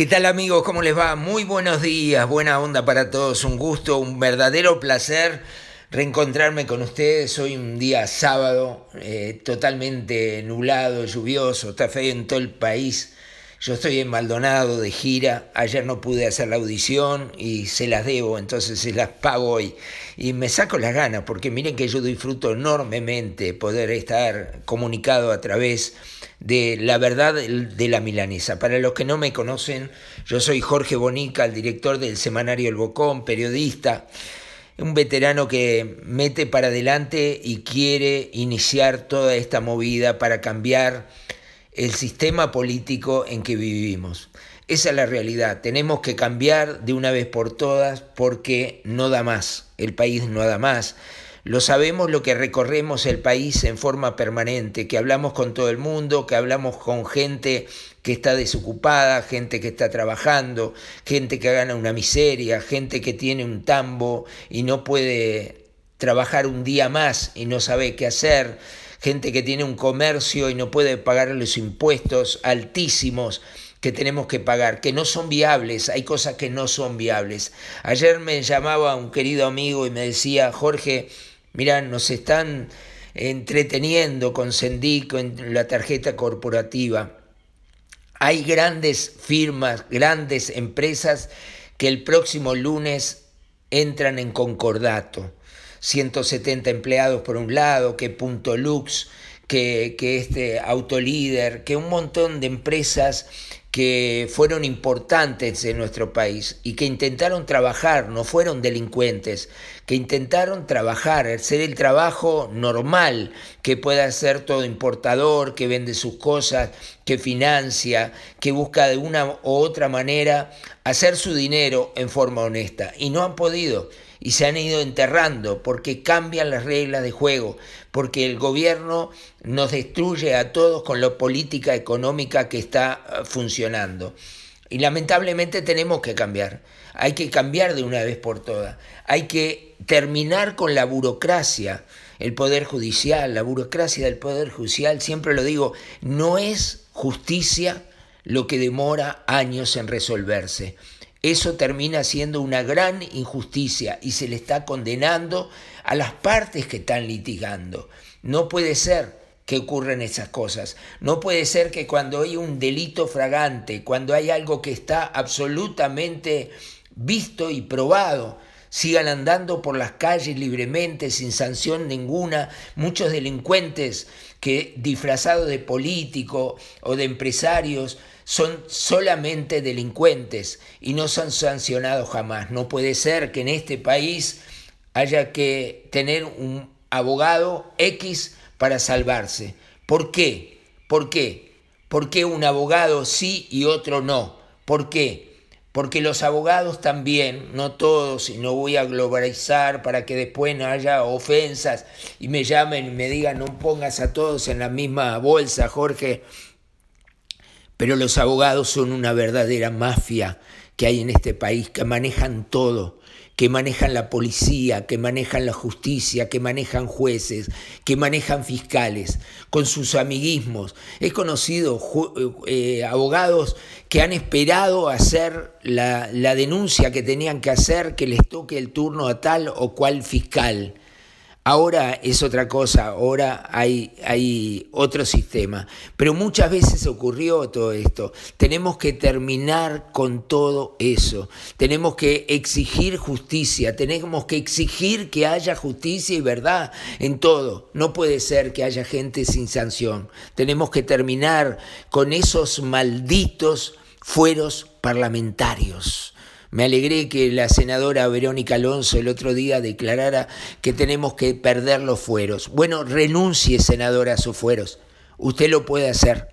¿Qué tal amigos? ¿Cómo les va? Muy buenos días, buena onda para todos, un gusto, un verdadero placer reencontrarme con ustedes. Hoy un día sábado, eh, totalmente nublado, lluvioso, está feo en todo el país. Yo estoy en Maldonado de gira, ayer no pude hacer la audición y se las debo, entonces se las pago hoy. Y me saco las ganas, porque miren que yo disfruto enormemente poder estar comunicado a través de la verdad de la milanesa. Para los que no me conocen, yo soy Jorge Bonica, el director del semanario El Bocón, periodista un veterano que mete para adelante y quiere iniciar toda esta movida para cambiar el sistema político en que vivimos. Esa es la realidad. Tenemos que cambiar de una vez por todas porque no da más. El país no da más. Lo sabemos lo que recorremos el país en forma permanente, que hablamos con todo el mundo, que hablamos con gente que está desocupada, gente que está trabajando, gente que gana una miseria, gente que tiene un tambo y no puede trabajar un día más y no sabe qué hacer gente que tiene un comercio y no puede pagar los impuestos altísimos que tenemos que pagar, que no son viables, hay cosas que no son viables. Ayer me llamaba un querido amigo y me decía, Jorge, mira, nos están entreteniendo con Sendico en la tarjeta corporativa. Hay grandes firmas, grandes empresas que el próximo lunes entran en concordato. 170 empleados por un lado, que Punto Lux, que, que este Autolíder, que un montón de empresas que fueron importantes en nuestro país y que intentaron trabajar, no fueron delincuentes, que intentaron trabajar, hacer el trabajo normal que pueda hacer todo importador, que vende sus cosas, que financia, que busca de una u otra manera hacer su dinero en forma honesta. Y no han podido y se han ido enterrando porque cambian las reglas de juego, porque el gobierno nos destruye a todos con la política económica que está eh, funcionando. Y lamentablemente tenemos que cambiar. Hay que cambiar de una vez por todas. Hay que terminar con la burocracia, el poder judicial, la burocracia del poder judicial, siempre lo digo, no es justicia lo que demora años en resolverse. Eso termina siendo una gran injusticia y se le está condenando a las partes que están litigando. No puede ser que ocurran esas cosas. No puede ser que cuando hay un delito fragante, cuando hay algo que está absolutamente visto y probado, sigan andando por las calles libremente, sin sanción ninguna, muchos delincuentes que disfrazados de político o de empresarios son solamente delincuentes y no son sancionados jamás. No puede ser que en este país haya que tener un abogado X para salvarse. ¿Por qué? ¿Por qué? ¿Por qué un abogado sí y otro no? ¿Por qué? Porque los abogados también, no todos, y no voy a globalizar para que después no haya ofensas y me llamen y me digan no pongas a todos en la misma bolsa, Jorge pero los abogados son una verdadera mafia que hay en este país, que manejan todo, que manejan la policía, que manejan la justicia, que manejan jueces, que manejan fiscales, con sus amiguismos. He conocido eh, abogados que han esperado hacer la denuncia que tenían que hacer, que les toque el turno a tal o cual fiscal Ahora es otra cosa, ahora hay, otro sistema. Pero muchas veces ocurrió todo esto. Tenemos que terminar con todo eso. Tenemos que exigir justicia, tenemos que exigir que haya justicia y verdad en todo. No puede ser que haya gente sin sanción. Tenemos que terminar con esos malditos fueros parlamentarios. Me alegré que la senadora Verónica Alonso el otro día declarara que tenemos que perder los fueros. Bueno, renuncie, senadora, a sus fueros. Usted lo puede hacer.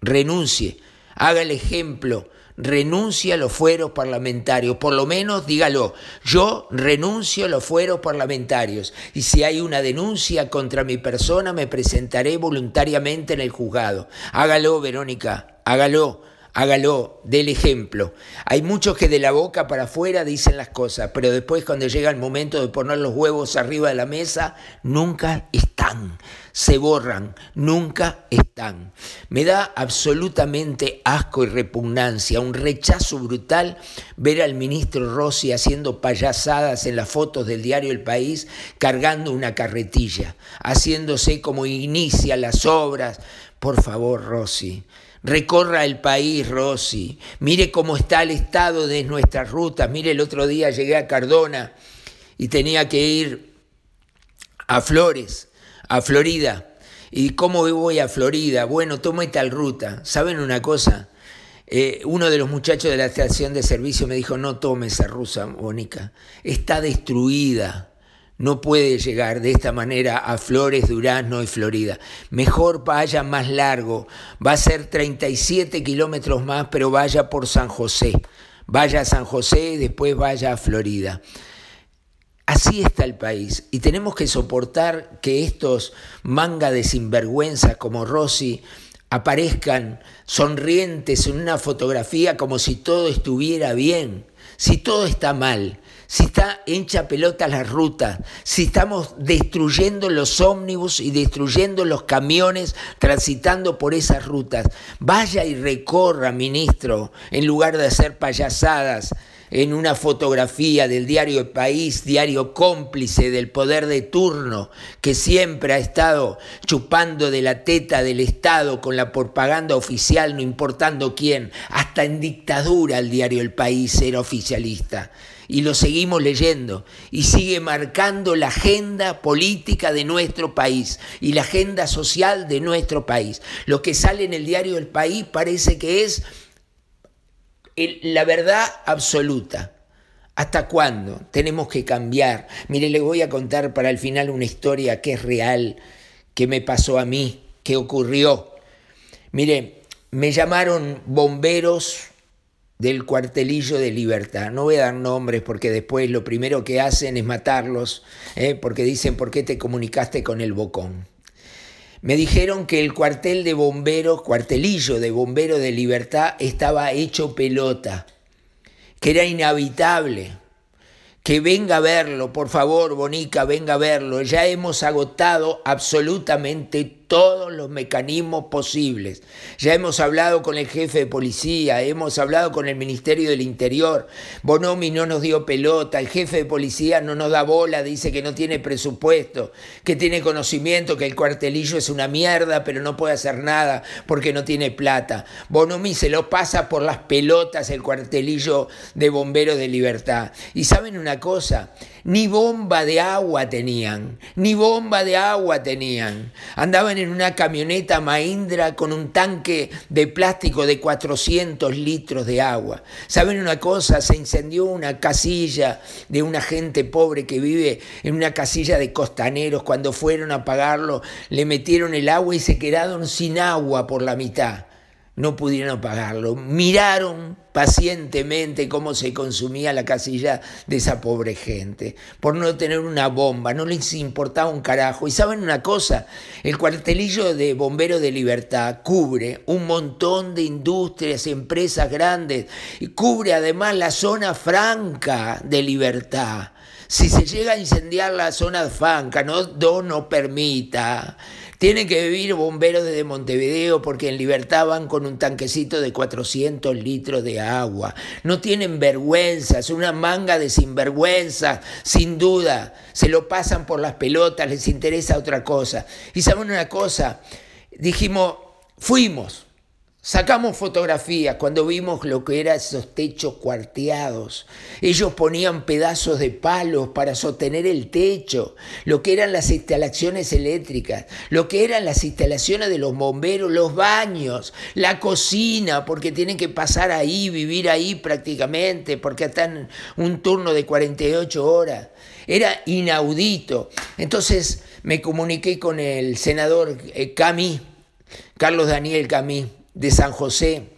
Renuncie. Haga el ejemplo. Renuncie a los fueros parlamentarios. Por lo menos dígalo. Yo renuncio a los fueros parlamentarios. Y si hay una denuncia contra mi persona, me presentaré voluntariamente en el juzgado. Hágalo, Verónica. Hágalo hágalo, del ejemplo. Hay muchos que de la boca para afuera dicen las cosas, pero después cuando llega el momento de poner los huevos arriba de la mesa, nunca están, se borran, nunca están. Me da absolutamente asco y repugnancia, un rechazo brutal ver al ministro Rossi haciendo payasadas en las fotos del diario El País, cargando una carretilla, haciéndose como inicia las obras, por favor, Rosy, recorra el país, Rosy. Mire cómo está el estado de nuestras rutas. Mire, el otro día llegué a Cardona y tenía que ir a Flores, a Florida. ¿Y cómo voy a Florida? Bueno, tome tal ruta. ¿Saben una cosa? Eh, uno de los muchachos de la estación de servicio me dijo, no tome esa rusa, Mónica Está destruida no puede llegar de esta manera a Flores, Durazno y Florida. Mejor vaya más largo, va a ser 37 kilómetros más, pero vaya por San José. Vaya a San José, y después vaya a Florida. Así está el país y tenemos que soportar que estos manga de sinvergüenza como Rossi aparezcan sonrientes en una fotografía como si todo estuviera bien, si todo está mal si está hecha pelota la ruta, si estamos destruyendo los ómnibus y destruyendo los camiones transitando por esas rutas. Vaya y recorra, ministro, en lugar de hacer payasadas en una fotografía del diario El País, diario cómplice del poder de turno, que siempre ha estado chupando de la teta del Estado con la propaganda oficial, no importando quién, hasta en dictadura el diario El País era oficialista y lo seguimos leyendo y sigue marcando la agenda política de nuestro país y la agenda social de nuestro país. Lo que sale en el diario El País parece que es la verdad absoluta. ¿Hasta cuándo tenemos que cambiar? Mire, les voy a contar para el final una historia que es real, que me pasó a mí, que ocurrió. Mire, me llamaron bomberos del cuartelillo de libertad. No voy a dar nombres porque después lo primero que hacen es matarlos, ¿eh? porque dicen, ¿por qué te comunicaste con el bocón? Me dijeron que el cuartel de bomberos, cuartelillo de bomberos de libertad, estaba hecho pelota, que era inhabitable. Que venga a verlo, por favor, Bonica, venga a verlo. Ya hemos agotado absolutamente todo todos los mecanismos posibles. Ya hemos hablado con el jefe de policía, hemos hablado con el Ministerio del Interior, Bonomi no nos dio pelota, el jefe de policía no nos da bola, dice que no tiene presupuesto, que tiene conocimiento, que el cuartelillo es una mierda, pero no puede hacer nada porque no tiene plata. Bonomi se lo pasa por las pelotas el cuartelillo de bomberos de libertad. Y saben una cosa, ni bomba de agua tenían, ni bomba de agua tenían. Andaban en una camioneta Mahindra con un tanque de plástico de 400 litros de agua. ¿Saben una cosa? Se incendió una casilla de una gente pobre que vive en una casilla de costaneros. Cuando fueron a pagarlo, le metieron el agua y se quedaron sin agua por la mitad no pudieron pagarlo. Miraron pacientemente cómo se consumía la casilla de esa pobre gente, por no tener una bomba, no les importaba un carajo. Y saben una cosa, el cuartelillo de bomberos de libertad cubre un montón de industrias, empresas grandes, y cubre además la zona franca de libertad. Si se llega a incendiar la zona franca, no, no, no permita tienen que vivir bomberos desde Montevideo porque en Libertad van con un tanquecito de 400 litros de agua. No tienen vergüenza, es una manga de sinvergüenza, sin duda. Se lo pasan por las pelotas, les interesa otra cosa. Y saben una cosa, dijimos, fuimos, Sacamos fotografías cuando vimos lo que eran esos techos cuarteados. Ellos ponían pedazos de palos para sostener el techo, lo que eran las instalaciones eléctricas, lo que eran las instalaciones de los bomberos, los baños, la cocina, porque tienen que pasar ahí, vivir ahí prácticamente, porque están un turno de 48 horas. Era inaudito. Entonces me comuniqué con el senador eh, Camí, Carlos Daniel Camí de San José.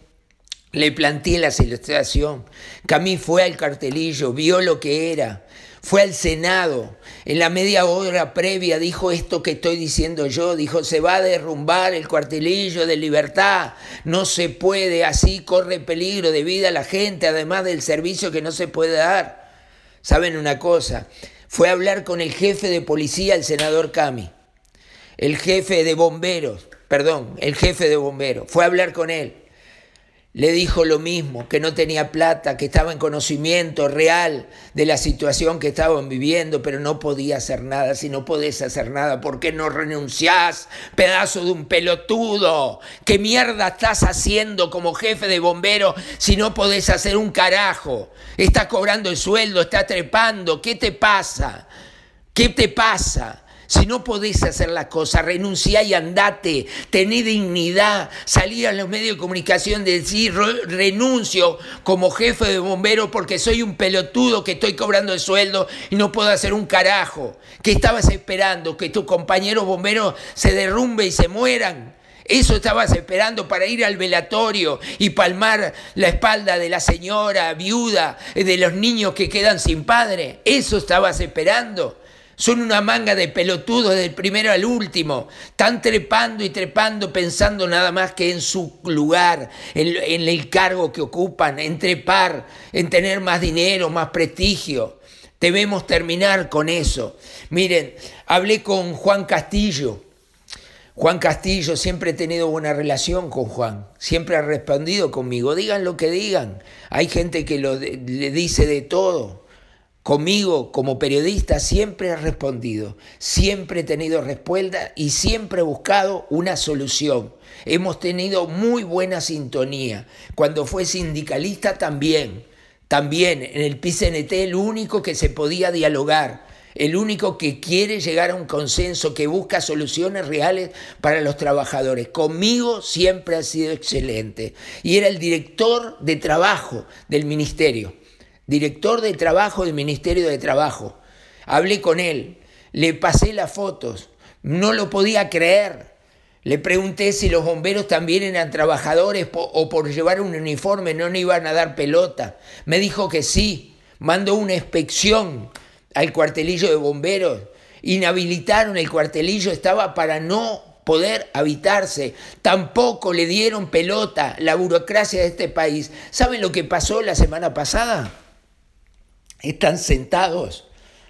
Le planté la ilustración. Cami fue al cartelillo, vio lo que era. Fue al Senado. En la media hora previa dijo esto que estoy diciendo yo. Dijo, se va a derrumbar el cuartelillo de libertad. No se puede. Así corre peligro de vida la gente, además del servicio que no se puede dar. ¿Saben una cosa? Fue a hablar con el jefe de policía, el senador Cami. El jefe de bomberos perdón, el jefe de bomberos, fue a hablar con él. Le dijo lo mismo, que no tenía plata, que estaba en conocimiento real de la situación que estaban viviendo, pero no podía hacer nada. Si no podés hacer nada, ¿por qué no renunciás, pedazo de un pelotudo? ¿Qué mierda estás haciendo como jefe de bombero si no podés hacer un carajo? Estás cobrando el sueldo, estás trepando, ¿qué te pasa? ¿Qué te pasa? Si no podés hacer las cosas, renuncia y andate, tené dignidad, salí a los medios de comunicación de decir renuncio como jefe de bomberos porque soy un pelotudo que estoy cobrando el sueldo y no puedo hacer un carajo. ¿Qué estabas esperando? ¿Que tus compañeros bomberos se derrumben y se mueran? Eso estabas esperando para ir al velatorio y palmar la espalda de la señora viuda, eh, de los niños que quedan sin padre. Eso estabas esperando. Son una manga de pelotudos del primero al último. Están trepando y trepando pensando nada más que en su lugar, en, el cargo que ocupan, en trepar, en tener más dinero, más prestigio. Debemos terminar con eso. Miren, hablé con Juan Castillo. Juan Castillo, siempre he tenido buena relación con Juan, siempre ha respondido conmigo, digan lo que digan, hay gente que le dice de todo, conmigo como periodista siempre he respondido, siempre he tenido respuesta y siempre he buscado una solución. Hemos tenido muy buena sintonía. Cuando fue sindicalista también, también en el PCNT el único que se podía dialogar, el único que quiere llegar a un consenso, que busca soluciones reales para los trabajadores. Conmigo siempre ha sido excelente y era el director de trabajo del ministerio director de trabajo del Ministerio de Trabajo. Hablé con él, le pasé las fotos, no lo podía creer. Le pregunté si los bomberos también eran trabajadores o por llevar un uniforme no le iban a dar pelota. Me dijo que sí. Mandó una inspección al cuartelillo de bomberos. Inhabilitaron el cuartelillo, estaba para no poder habitarse. Tampoco le dieron pelota la burocracia de este país. ¿Saben lo que pasó la semana pasada? Están sentados.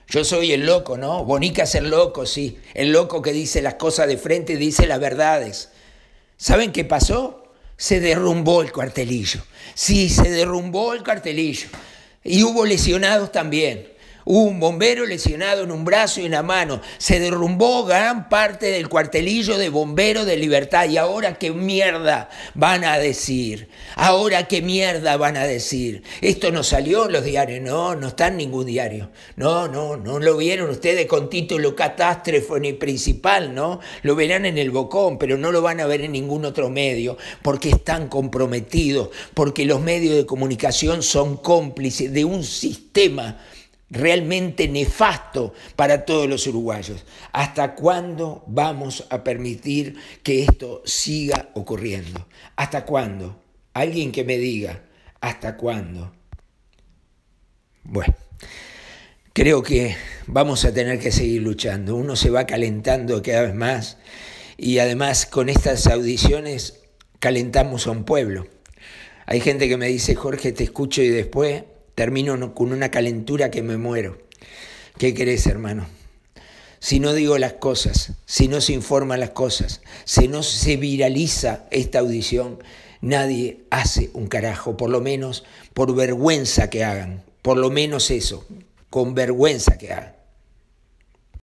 Yo soy el loco, ¿no? Bonica es el loco, sí. El loco que dice las cosas de frente y dice las verdades. ¿Saben qué pasó? Se derrumbó el cuartelillo. Sí, se derrumbó el cuartelillo. Y hubo lesionados también un bombero lesionado en un brazo y en una mano. Se derrumbó gran parte del cuartelillo de bomberos de libertad. ¿Y ahora qué mierda van a decir? ¿Ahora qué mierda van a decir? Esto no salió en los diarios. No, no está en ningún diario. No, no, no lo vieron ustedes con título catástrofe ni principal, ¿no? Lo verán en el Bocón, pero no lo van a ver en ningún otro medio porque están comprometidos, porque los medios de comunicación son cómplices de un sistema realmente nefasto para todos los uruguayos. ¿Hasta cuándo vamos a permitir que esto siga ocurriendo? ¿Hasta cuándo? Alguien que me diga, ¿hasta cuándo? Bueno, creo que vamos a tener que seguir luchando. Uno se va calentando cada vez más y además con estas audiciones calentamos a un pueblo. Hay gente que me dice, Jorge, te escucho y después termino con una calentura que me muero. ¿Qué querés, hermano? Si no digo las cosas, si no se informan las cosas, si no se viraliza esta audición, nadie hace un carajo, por lo menos por vergüenza que hagan, por lo menos eso, con vergüenza que hagan.